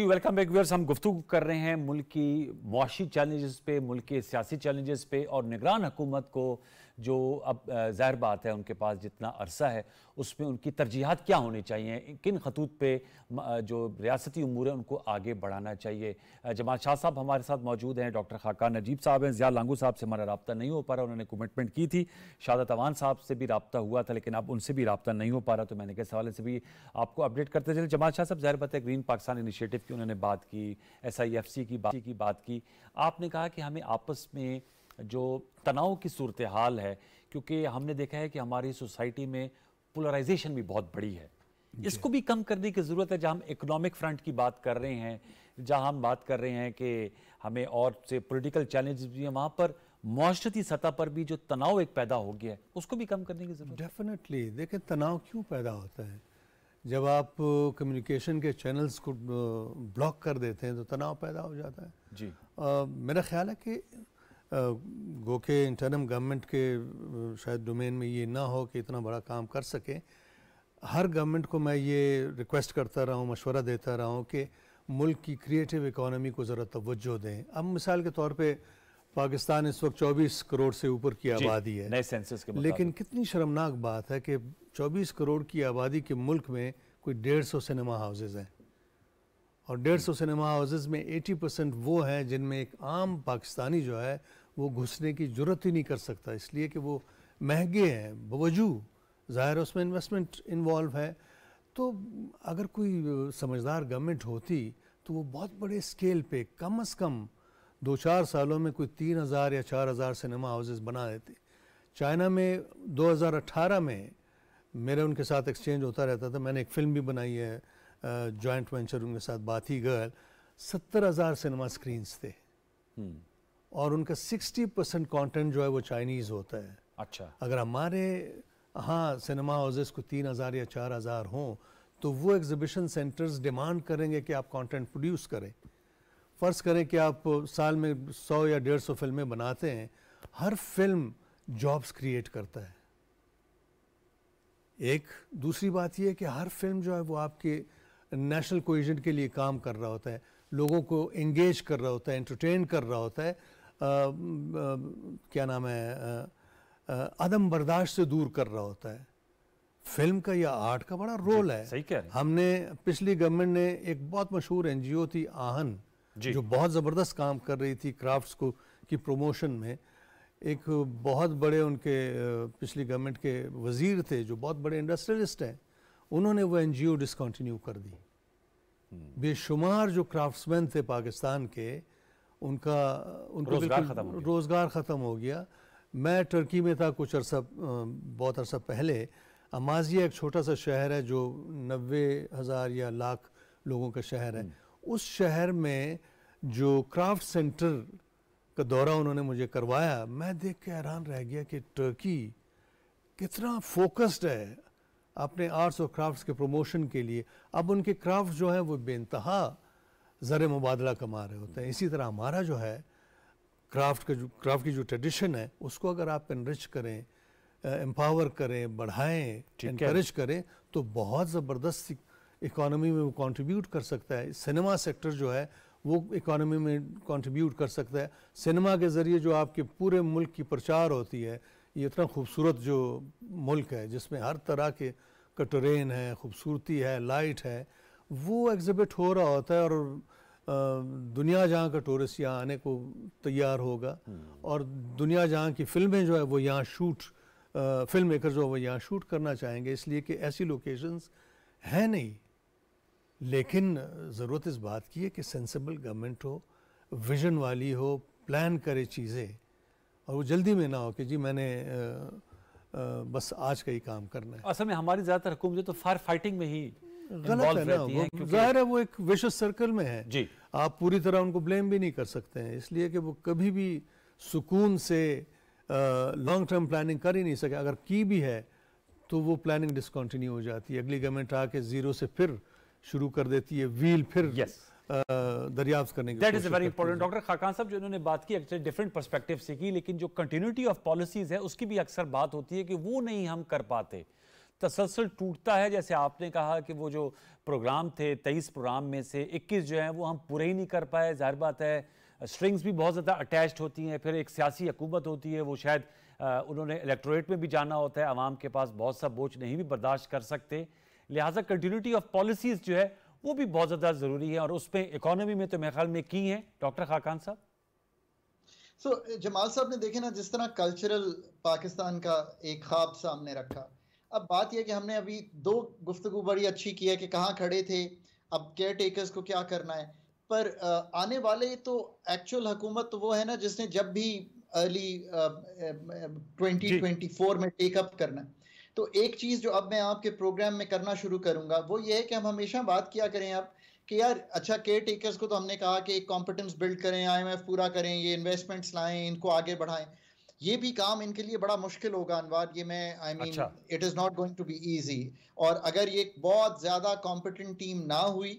जी वेलकम बैक व्यूअर्स हम गुफ्तु कर रहे हैं मुल्क की मुआशी चैलेंजेस पे मुल्क के सियासी चैलेंजेस पे और निगरान हुकूमत को जो अब ज़ाहिर बात है उनके पास जितना अरसा है उसमें उनकी तरजीहत क्या होनी चाहिए किन खतूत पे जो रियासती अमूर है उनको आगे बढ़ाना चाहिए जमात शाह साहब हमारे साथ मौजूद हैं डॉक्टर खाकान नजीब साहब हैं ज़िया लांगू साहब से हमारा रबता नहीं हो पा रहा उन्होंने कमिटमेंट की थी शादत अवान साहब से भी रबता हुआ था लेकिन अब उनसे भी रबता नहीं हो पा रहा तो मैंने कहा हवाले से भी आपको अपडेट करते चले जमाल शाह साहब ज़ाहिर बात है ग्रीन पाकिस्तान इनिशियटिव की उन्होंने बात की एस आई एफ सी की बात की आपने कहा कि हमें आपस में जो तनाव की सूरत हाल है क्योंकि हमने देखा है कि हमारी सोसाइटी में पोलराइजेशन भी बहुत बड़ी है इसको भी कम करने की ज़रूरत है जहाँ हम इकोनॉमिक फ्रंट की बात कर रहे हैं जहाँ हम बात कर रहे हैं कि हमें और से पॉलिटिकल चैलेंज भी हैं वहाँ पर माशरती सतह पर भी जो तनाव एक पैदा हो गया है उसको भी कम करने की ज़रूरत डेफिनेटली देखें तनाव क्यों पैदा होता है जब आप कम्युनिकेशन के चैनल्स को ब्लॉक कर देते हैं तो तनाव पैदा हो जाता है जी आ, मेरा ख्याल है कि गो के इंटरनम गवर्नमेंट के शायद डोमेन में ये ना हो कि इतना बड़ा काम कर सकें हर गवर्नमेंट को मैं ये रिक्वेस्ट करता रहा हूँ मशवरा देता रहा हूँ कि मुल्क की क्रिएटिव इकोनॉमी को ज़रा तवज्जो दें अब मिसाल के तौर पे पाकिस्तान इस वक्त 24 करोड़ से ऊपर की आबादी है नए सेंसस के लेकिन कितनी शर्मनाक बात है कि 24 करोड़ की आबादी के मुल्क में कोई डेढ़ सौ सिनेमा हाउसेज हैं और डेढ़ सौ सिनेमा हाउसेज में एटी परसेंट वो हैं जिनमें एक आम पाकिस्तानी जो है वो घुसने की जरूरत ही नहीं कर सकता इसलिए कि वो महंगे हैं बवजूह ज़ाहिर उसमें इन्वेस्टमेंट इन्वॉल्व है तो अगर कोई समझदार गवर्नमेंट होती तो वो बहुत बड़े स्केल पे कम अज़ कम दो चार सालों में कोई तीन हज़ार या चार हज़ार सिनेमा हाउसेज़ बना देते चाइना में 2018 में मेरे उनके साथ एक्सचेंज होता रहता था मैंने एक फ़िल्म भी बनाई है जॉइंट वेंचर उनके साथ बात ही गर्ल सत्तर हज़ार सिनेमा स्क्रीन्स थे हम्म। और उनका 60 परसेंट कॉन्टेंट जो है वो चाइनीज़ होता है अच्छा अगर हमारे हाँ सिनेमा हाउसेस को तीन हज़ार या चार हज़ार हों तो वो एग्जिबिशन सेंटर्स डिमांड करेंगे कि आप कंटेंट प्रोड्यूस करें फ़र्ज़ करें कि आप साल में सौ या डेढ़ सौ फिल्में बनाते हैं हर फिल्म जॉब्स क्रिएट करता है एक दूसरी बात यह है कि हर फिल्म जो है वो आपके नेशनल कोहिजन के लिए काम कर रहा होता है लोगों को एंगेज कर रहा होता है एंटरटेन कर रहा होता है क्या नाम है अदम बर्दाश्त से दूर कर रहा होता है फिल्म का या आर्ट का बड़ा रोल है सही कह हमने पिछली गवर्नमेंट ने एक बहुत मशहूर एनजीओ थी आहन जो बहुत ज़बरदस्त काम कर रही थी क्राफ्ट्स को की प्रमोशन में एक बहुत बड़े उनके पिछली गवर्नमेंट के वजीर थे जो बहुत बड़े इंडस्ट्रियलिस्ट हैं उन्होंने वो एनजीओ डिसकंटिन्यू कर दी हम्म। बेशुमार जो क्राफ्ट्समैन थे पाकिस्तान के उनका उनको रोज़गार ख़त्म हो रोज़गार ख़त्म हो गया मैं टर्की में था कुछ अरसा बहुत अरसा पहले अमाजिया एक छोटा सा शहर है जो नबे हज़ार या लाख लोगों का शहर है हम्म। उस शहर में जो क्राफ्ट सेंटर का दौरा उन्होंने मुझे करवाया मैं देख के हैरान रह गया कि टर्की कितना फोकस्ड है अपने आर्ट्स और क्राफ्ट्स के प्रमोशन के लिए अब उनके क्राफ्ट जो हैं वो बेनतहा ज़र मुबादला कमा रहे होते हैं इसी तरह हमारा जो है क्राफ्ट का जो क्राफ्ट की जो ट्रेडिशन है उसको अगर आप इनरिच करें एम्पावर करें बढ़ाएं इनक्रेज करें तो बहुत ज़बरदस्त इकानमी में वो कॉन्ट्रीब्यूट कर सकता है सिनेमा सेक्टर जो है वो इकोनॉमी में कॉन्ट्रीब्यूट कर सकता है सिनेमा के ज़रिए जो आपके पूरे मुल्क की प्रचार होती है ये इतना खूबसूरत जो मुल्क है जिसमें हर तरह के कटोरेन है खूबसूरती है लाइट है वो एग्जिबिट हो रहा होता है और दुनिया जहाँ का टूरिस्ट यहाँ आने को तैयार होगा हम्म। और दुनिया जहाँ की फिल्में जो है वो यहाँ शूट फिल्म मेकर जो है वो यहाँ शूट करना चाहेंगे इसलिए कि ऐसी लोकेशंस हैं नहीं लेकिन ज़रूरत इस बात की है कि सेंसिबल गवर्नमेंट हो विजन वाली हो प्लान करे चीज़ें और वो जल्दी में ना हो कि जी मैंने आ, आ, बस आज का ही काम करना है असल में हमारी ज़्यादातर हुकूमत तो फायर फाइटिंग में ही गलत है ना वो जाहिर है वो एक सर्कल में है जी आप पूरी तरह उनको ब्लेम भी नहीं कर सकते हैं इसलिए कि वो कभी भी सुकून से लॉन्ग टर्म प्लानिंग कर ही नहीं सके अगर की भी है तो वो प्लानिंग डिसकंटिन्यू हो जाती है अगली गवर्नमेंट आके जीरो से फिर शुरू कर देती है व्हील फिर yes. दरियाफ्त करने की that is very important doctor Khaqan साहब जो इन्होंने बात की अक्सर डिफरेंट परस्पेक्टिव से की लेकिन जो कंटिन्यूटी ऑफ पॉलिसीज है उसकी भी अक्सर बात होती है कि वो नहीं हम कर पाते तसलसल टूटता है जैसे आपने कहा कि वो जो प्रोग्राम थे तेईस प्रोग्राम में से इक्कीस जो हैं वो हम पूरे ही नहीं कर पाए जाहिर बात है स्ट्रिंग्स भी बहुत ज़्यादा अटैच होती हैं फिर एक सियासी हकूमत होती है वो शायद उन्होंने इलेक्टोरेट में भी जाना होता है आवाम के पास बहुत सा बोझ नहीं भी बर्दाश्त कर सकते लिहाजा कंटिन्यूटी ऑफ पॉलिसीज़ जो है वो भी बहुत ज़्यादा ज़रूरी है और उसमें इकोनॉमी में तो मेरे ख्याल में की हैं डॉक्टर खाकान साहब सो so, जमाल साहब ने देखे ना जिस तरह कल्चरल पाकिस्तान का एक खाब सामने रखा अब बात यह कि हमने अभी दो गुफ्तु बड़ी अच्छी की है कि कहाँ खड़े थे अब केयर टेकर्स को क्या करना है पर आने वाले तो एक्चुअल हुकूमत तो वो है ना जिसने जब भी अर्ली ट्वेंटी ट्वेंटी फोर में टेकअप करना है तो एक चीज़ जो अब मैं आपके प्रोग्राम में करना शुरू करूंगा वो ये है कि हम हमेशा बात किया करें आप कि यार अच्छा केयर टेकर्स को तो हमने कहा कि एक कॉम्पिटेंस बिल्ड करें आईएमएफ पूरा करें ये इन्वेस्टमेंट्स लाएं इनको आगे बढ़ाएं ये भी काम इनके लिए बड़ा मुश्किल होगा अनवार ये मैं I mean it is not going to be easy और अगर ये एक बहुत ज़्यादा कॉम्पिटेंट टीम ना हुई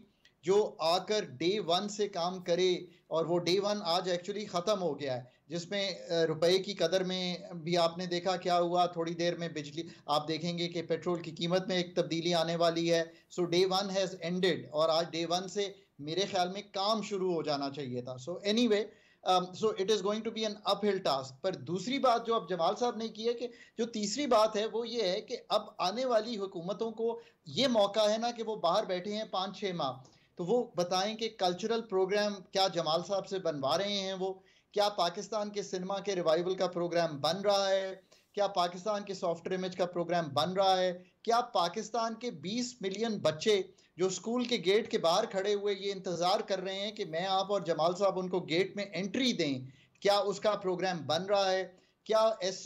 जो आकर डे वन से काम करे और वो डे वन आज एक्चुअली ख़त्म हो गया है जिसमें रुपए की कदर में भी आपने देखा क्या हुआ थोड़ी देर में बिजली आप देखेंगे कि पेट्रोल की कीमत में एक तब्दीली आने वाली है so day one has ended और आज डे वन से मेरे ख्याल में काम शुरू हो जाना चाहिए था so anyway so it is going to be an uphill task पर दूसरी बात जो अब जमाल साहब ने की है कि जो तीसरी बात है वो ये है कि अब आने वाली हुकूमतों को ये मौका है ना कि वो बाहर बैठे हैं पाँच छः माह तो वो बताएं कि कल्चरल प्रोग्राम क्या जमाल साहब से बनवा रहे हैं वो क्या पाकिस्तान के सिनेमा के रिवाइवल का प्रोग्राम बन रहा है क्या पाकिस्तान के सॉफ्टवेयर इमेज का प्रोग्राम बन रहा है क्या पाकिस्तान के 20 मिलियन बच्चे जो स्कूल के गेट के बाहर खड़े हुए ये इंतज़ार कर रहे हैं कि मैं आप और जमाल साहब उनको गेट में एंट्री दें क्या उसका प्रोग्राम बन रहा है क्या एस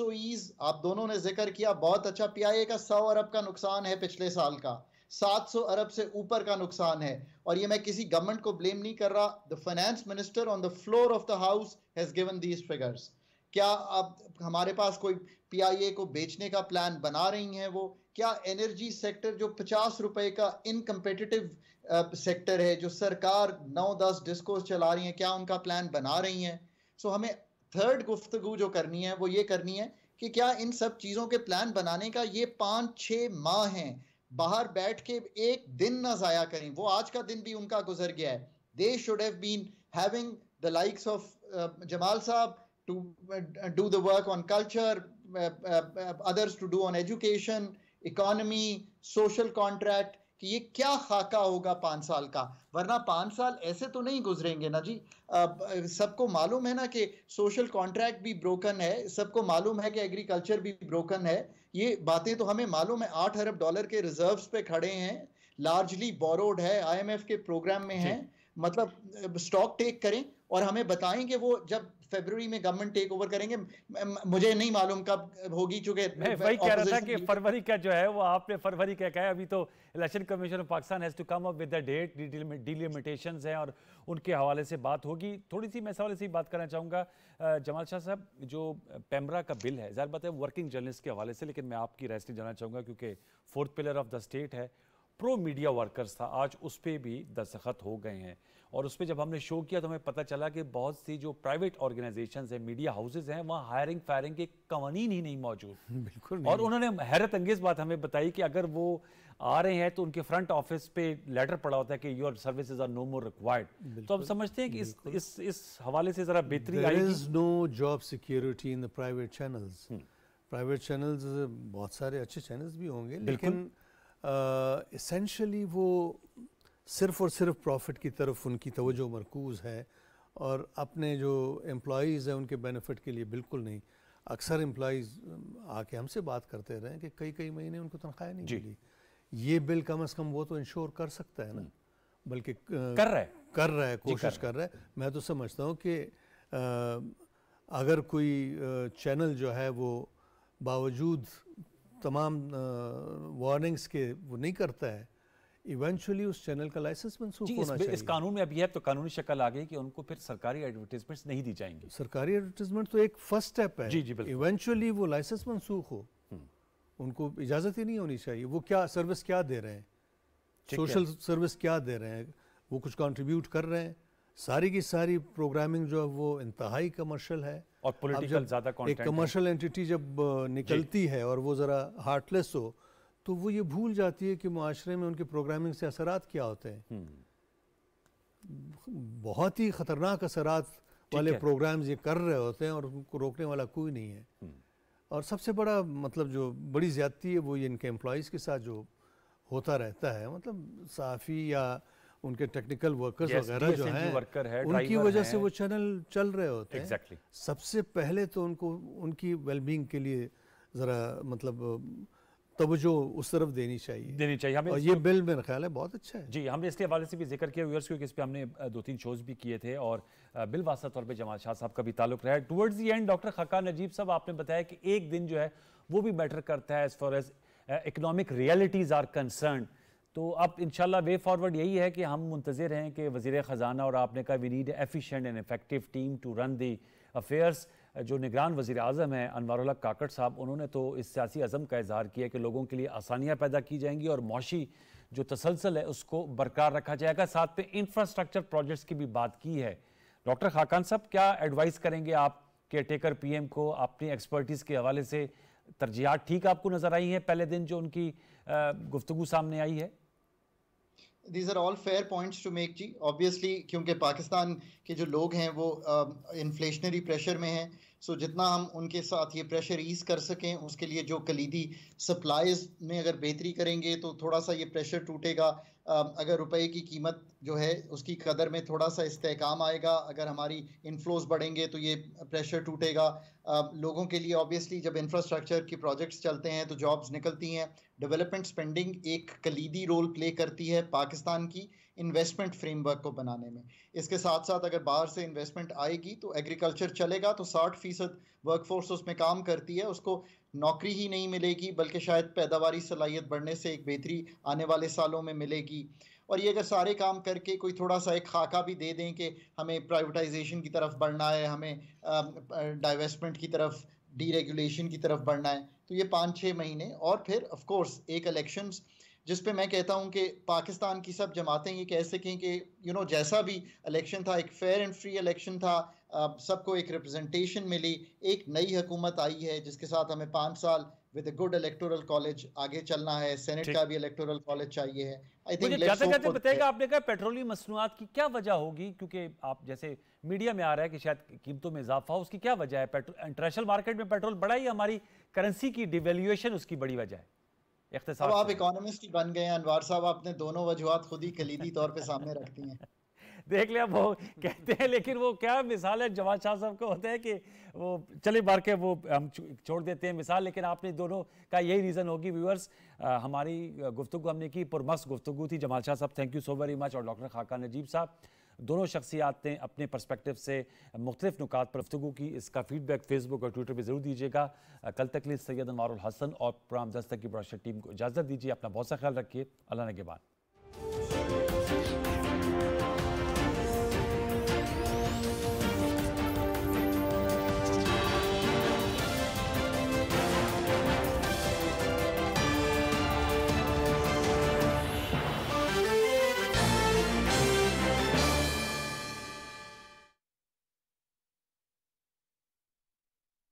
आप दोनों ने जिक्र किया बहुत अच्छा पी का सौ अरब का नुकसान है पिछले साल का 700 अरब से ऊपर का नुकसान है और ये मैं किसी गवर्नमेंट को ब्लेम नहीं कर रहा the finance minister on the floor of the house has given these figures क्या अब हमारे पास कोई पीआईए को बेचने का प्लान बना रही हैं वो क्या एनर्जी सेक्टर जो पचास रुपए का इनकम्पिटिटिव सेक्टर है जो सरकार नौ दस डिस्कोस चला रही है क्या उनका प्लान बना रही हैं सो हमें थर्ड गुफ्तगु जो करनी है वो ये करनी है कि क्या इन सब चीज़ों के प्लान बनाने का ये पाँच छः माह हैं बाहर बैठ के एक दिन ना ज़ाया करें वो आज का दिन भी उनका गुजर गया है they should have been having the likes of Jamal साहब to do the work on culture others to do on education economy social contract कि ये क्या खाका होगा पांच साल का वरना पांच साल ऐसे तो नहीं गुजरेंगे ना जी सबको मालूम है ना कि सोशल कॉन्ट्रैक्ट भी ब्रोकन है सबको मालूम है कि एग्रीकल्चर भी ब्रोकन है ये बातें तो हमें मालूम है आठ अरब डॉलर के रिजर्व्स पे खड़े हैं लार्जली बोरोड है आईएमएफ के प्रोग्राम में है मतलब स्टॉक टेक करें और हमें बताएं कि वो जब फरवरी में गवर्नमेंट टेक ओवर करेंगे मुझे नहीं मालूम कब होगी चूंकि मैं वही कह रहा था कि फरवरी का जो है वो आपने फरवरी का कहा अभी तो election commission of Pakistan has to come up with the date delimitations हैं और उनके हवाले से बात होगी थोड़ी सी मैं सवाल से बात करना चाहूँगा जमाल शाह साहब जो पैमरा का बिल है ज़ाहिर बात है वर्किंग जर्नलिस्ट के हवाले से लेकिन मैं आपकी राय जानना चाहूँगा क्योंकि fourth pillar of the state है प्रो मीडिया वर्कर्स था आज उस पर भी दस्तखत हो गए हैं और उस पर जब हमने शो किया तो हमें पता चला कि बहुत सी जो प्राइवेट ऑर्गेनाइजेशन है मीडिया हाउसेज हैं वहाँ हायरिंग फायरिंग के कवानीन ही नहीं मौजूद बिल्कुल और उन्होंने हैरत अंगेज बात हमें बताई कि अगर वो आ रहे हैं तो उनके फ्रंट ऑफिस पे लेटर पड़ा होता है कि your service are no more required तो हम समझते हैं कि इस इस इस हवाले से जरा बेहतरी I is no job security in the private channels private channels बहुत सारे अच्छे चैनल्स भी होंगे लेकिन इसेंशली वो सिर्फ़ और सिर्फ प्रॉफिट की तरफ उनकी तवज्जो मरकूज़ है और अपने जो एम्प्लॉज़ हैं उनके बेनिफिट के लिए बिल्कुल नहीं अक्सर एम्प्लॉज़ आके हमसे बात करते रहे कि कई कई महीने उनको तनख्वाह नहीं मिली ये बिल कम अज़ कम वो तो इंश्योर कर सकता है ना हम्म। बल्कि कर रहा है कर रहा है कोशिश कर रहा है मैं तो समझता हूँ कि अगर कोई चैनल जो है वो बावजूद तमाम वार्निंग्स के वो नहीं करता है इवेंचुअली उस चैनल का लाइसेंस मंसूख होना इस, चाहिए इस कानून में अभी है तो कानूनी शक्ल आ गई कि उनको फिर सरकारी एडवर्टीजमेंट्स नहीं दी जाएंगी सरकारी एडवर्टीजमेंट तो एक फर्स्ट स्टेप है जी जी इवेंचुअली वो लाइसेंस मंसूख हो हम्म। उनको इजाज़त ही नहीं होनी चाहिए वो क्या सर्विस क्या दे रहे हैं सोशल सर्विस क्या दे रहे हैं वो कुछ कॉन्ट्रीब्यूट कर रहे हैं सारी की सारी प्रोग्रामिंग जो है वो इंतहाई कमर्शियल है और पॉलिटिकल ज़्यादा एक कमर्शियल एंटिटी जब निकलती है और वो ज़रा हार्टलेस हो तो वो ये भूल जाती है कि माशरे में उनके प्रोग्रामिंग से असरात क्या होते हैं हम्म। बहुत ही ख़तरनाक असरात वाले प्रोग्राम ये कर रहे होते हैं और उनको रोकने वाला कोई नहीं है हम्म। और सबसे बड़ा मतलब जो बड़ी ज्यादती है वो ये इनके एम्प्लॉज के साथ जो होता रहता है मतलब साफ़ी या उनके टेक्निकल वर्कर्स वगैरह जो हैं वर्कर है उनकी वजह से वो चैनल चल रहे होते exactly. हैं सबसे पहले तो उनको उनकी वेलबींग के लिए ज़रा मतलब तवज्जो उस तरफ देनी चाहिए देनी चाहिए हमें और ये बिल मेरा ख्याल है बहुत अच्छा है जी हमने इसके हवाले से भी जिक्र किया व्यूअर्स क्योंकि इस पर हमने दो तीन शोज भी किए थे और बिल वास्ता तौर पर जमाल शाह साहब का भी ताल्लुक रहा है towards the end doctor Khaqan Najib साहब आपने बताया कि एक दिन जो है वो भी मैटर करता है as far as economic realities are concern तो अब इन वे फॉरवर्ड यही है कि हम मुंतजर हैं कि वजीर ख़जाना और आपने कहा we need efficient and effective team to run the affairs जो निगरान वजी अजम हैं अनवर काकड़ साहब उन्होंने तो इस सियासी अज़म का इजहार किया कि लोगों के लिए आसानियाँ पैदा की जाएंगी और मुशी जो तसलसल है उसको बरकरार रखा जाएगा साथ में इंफ्रास्ट्रक्चर प्रोजेक्ट्स की भी बात की है डॉक्टर खाकान साहब क्या एडवाइस करेंगे आप केयर टेकर पी एम को अपनी एक्सपर्टीज़ के हवाले से तरजीहत ठीक आपको नज़र आई हैं पहले दिन जो उनकी गुफ्तु सामने आई है these are all fair points to make जी ऑब्वियसली क्योंकि पाकिस्तान के जो लोग हैं वो इन्फ्लेशनरी uh, प्रेशर में हैं सो so, जितना हम उनके साथ ये प्रेशर ईज कर सकें उसके लिए जो कलीदी सप्लाईज में अगर बेहतरी करेंगे तो थोड़ा सा ये प्रेशर टूटेगा अगर रुपए की कीमत जो है उसकी कदर में थोड़ा सा इस्तेकाम आएगा अगर हमारी इनफ्लोज बढ़ेंगे तो ये प्रेशर टूटेगा लोगों के लिए ऑब्वियसली जब इंफ्रास्ट्रक्चर के प्रोजेक्ट्स चलते हैं तो जॉब्स निकलती हैं डेवलपमेंट स्पेंडिंग एक कलीदी रोल प्ले करती है पाकिस्तान की इन्वेस्टमेंट फ्रेमवर्क को बनाने में इसके साथ साथ अगर बाहर से इन्वेस्टमेंट आएगी तो एग्रीकल्चर चलेगा तो साठ फीसद वर्कफोर्स उसमें काम करती है उसको नौकरी ही नहीं मिलेगी बल्कि शायद पैदावारी सलाहियत बढ़ने से एक बेहतरी आने वाले सालों में मिलेगी और ये अगर सारे काम करके कोई थोड़ा सा एक खाका भी दे दें कि हमें प्राइवेटाइजेशन की तरफ बढ़ना है हमें डाइवेस्टमेंट की तरफ डीरेगुलेशन की तरफ बढ़ना है तो ये पाँच छः महीने और फिर ऑफ कोर्स एक इलेक्शंस जिस पे मैं कहता हूं कि पाकिस्तान की सब जमातें ये कह सकें कि यू नो जैसा भी इलेक्शन था एक फेयर एंड फ्री इलेक्शन था सबको एक रिप्रेजेंटेशन मिली एक नई हुकूमत आई है जिसके साथ हमें पाँच साल विद गुड इलेक्टोरल कॉलेज आगे चलना है सेनेट का भी इलेक्टोरल कॉलेज चाहिए है आई थिंक आपने कहा पेट्रोलियम मसनूआत की क्या वजह होगी क्योंकि आप जैसे मीडिया में आ रहा है कि शायद कीमतों में इजाफा हो उसकी क्या वजह है इंटरनेशनल मार्केट में पेट्रोल बढ़ा ही हमारी करेंसी की डिवेल्यूएशन उसकी बड़ी वजह है अब आप इकोनॉमिस्ट ही बन गए अनवार साहब आपने दोनों वजूहत खुद ही कलीदी तौर पे सामने रख दी हैं देख लिया वो कहते हैं लेकिन वो क्या मिसाल है जवाब शाह साहब को होता है कि वो चले बार के वो हम छोड़ देते हैं मिसाल लेकिन आपने दोनों का यही रीज़न होगी व्यूअर्स हमारी गुफ्तु हमने की पुरमस्त गुफ्तु थी जमाल शाह साहब thank you so very much और डॉक्टर खाका नजीब साहब दोनों शख्सियात ने अपने पर्सपेक्टिव से मुख्तफ नुकात पर गुफ्तु की इसका फीडबैक फेसबुक और ट्विटर पर ज़रूर दीजिएगा कल तक लिए सैयद अनवारुल हसन और प्राम दस्तक की ब्राशर टीम को इजाज़त दीजिए अपना बहुत सा ख्याल रखिए अल्लाह नगेबान